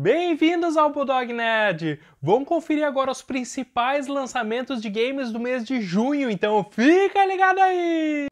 Bem-vindos ao Bulldog Nerd! Vamos conferir agora os principais lançamentos de games do mês de junho, então fica ligado aí!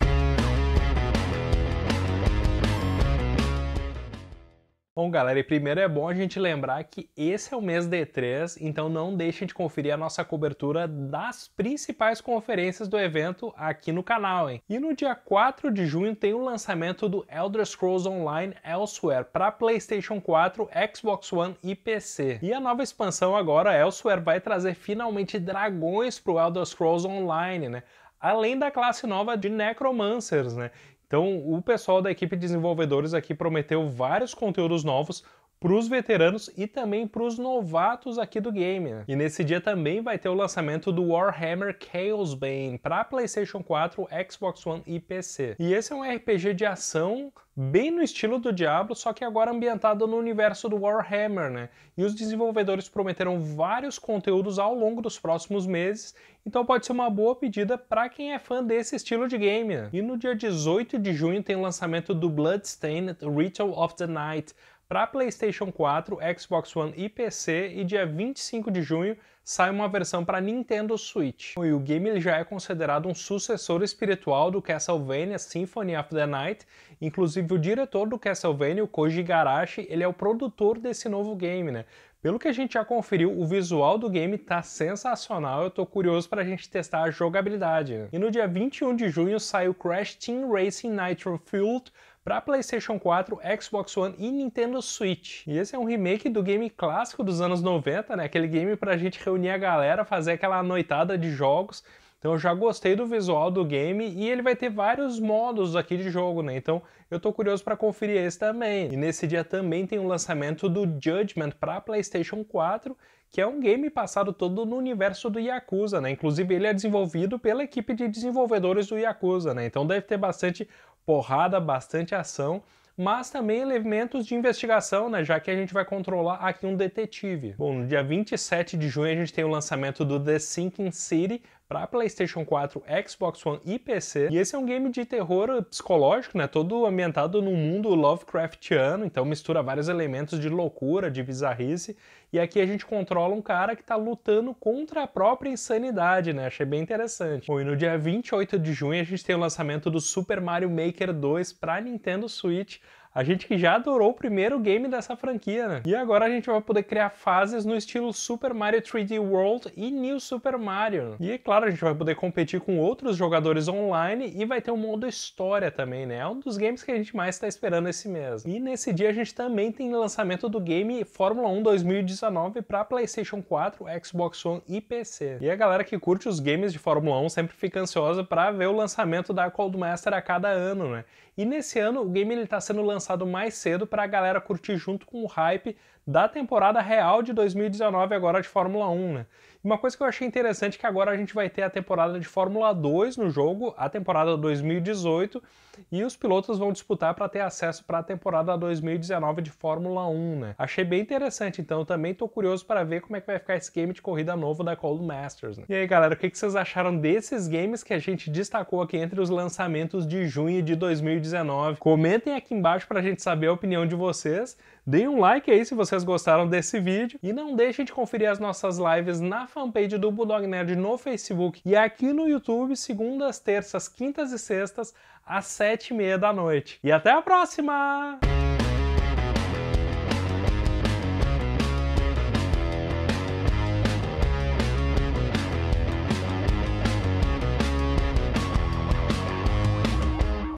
Bom, galera, e primeiro é bom a gente lembrar que esse é o mês D3, então não deixem de conferir a nossa cobertura das principais conferências do evento aqui no canal, hein? E no dia 4 de junho tem o lançamento do Elder Scrolls Online Elsewhere para PlayStation 4, Xbox One e PC. E a nova expansão agora, Elsewhere, vai trazer finalmente dragões para o Elder Scrolls Online, né? além da classe nova de Necromancers, né? Então, o pessoal da equipe de desenvolvedores aqui prometeu vários conteúdos novos, para os veteranos e também para os novatos aqui do game. Né? E nesse dia também vai ter o lançamento do Warhammer Chaosbane para PlayStation 4, Xbox One e PC. E esse é um RPG de ação bem no estilo do Diablo, só que agora ambientado no universo do Warhammer, né? E os desenvolvedores prometeram vários conteúdos ao longo dos próximos meses, então pode ser uma boa pedida para quem é fã desse estilo de game. Né? E no dia 18 de junho tem o lançamento do Bloodstained Ritual of the Night, para PlayStation 4, Xbox One e PC e dia 25 de junho sai uma versão para Nintendo Switch. E o game já é considerado um sucessor espiritual do Castlevania Symphony of the Night, inclusive o diretor do Castlevania, o Koji Garashi, ele é o produtor desse novo game, né? Pelo que a gente já conferiu, o visual do game tá sensacional, eu tô curioso pra gente testar a jogabilidade. Né? E no dia 21 de junho sai o Crash Team Racing Nitro Fueled para PlayStation 4, Xbox One e Nintendo Switch. E esse é um remake do game clássico dos anos 90, né? Aquele game para a gente reunir a galera, fazer aquela noitada de jogos. Então eu já gostei do visual do game e ele vai ter vários modos aqui de jogo, né? Então eu tô curioso para conferir esse também. E nesse dia também tem o lançamento do Judgment para PlayStation 4, que é um game passado todo no universo do Yakuza, né? Inclusive ele é desenvolvido pela equipe de desenvolvedores do Yakuza, né? Então deve ter bastante porrada, bastante ação, mas também elementos de investigação, né, já que a gente vai controlar aqui um detetive. Bom, no dia 27 de junho a gente tem o lançamento do The Sinking City, para PlayStation 4, Xbox One e PC. E esse é um game de terror psicológico, né? Todo ambientado num mundo Lovecraftiano, então mistura vários elementos de loucura, de bizarrice. E aqui a gente controla um cara que está lutando contra a própria insanidade, né? Achei bem interessante. Bom, e no dia 28 de junho a gente tem o lançamento do Super Mario Maker 2 para Nintendo Switch. A gente que já adorou o primeiro game dessa franquia, né? E agora a gente vai poder criar fases no estilo Super Mario 3D World e New Super Mario. Né? E é claro, a gente vai poder competir com outros jogadores online e vai ter um modo história também, né? É um dos games que a gente mais está esperando esse mês. E nesse dia a gente também tem lançamento do game Fórmula 1 2019 para PlayStation 4, Xbox One e PC. E a galera que curte os games de Fórmula 1 sempre fica ansiosa para ver o lançamento da Cold Master a cada ano, né? E nesse ano o game ele está sendo lançado lançado mais cedo para a galera curtir junto com o hype da temporada real de 2019 agora de Fórmula 1, né? Uma coisa que eu achei interessante é que agora a gente vai ter a temporada de Fórmula 2 no jogo, a temporada 2018, e os pilotos vão disputar para ter acesso para a temporada 2019 de Fórmula 1, né? Achei bem interessante, então também estou curioso para ver como é que vai ficar esse game de corrida novo da Cold Masters. Né? E aí, galera, o que vocês acharam desses games que a gente destacou aqui entre os lançamentos de junho de 2019? Comentem aqui embaixo para a gente saber a opinião de vocês. Deem um like aí se vocês gostaram desse vídeo e não deixem de conferir as nossas lives na fanpage do Bulldog Nerd no Facebook e aqui no YouTube, segundas, terças, quintas e sextas, às sete e meia da noite. E até a próxima!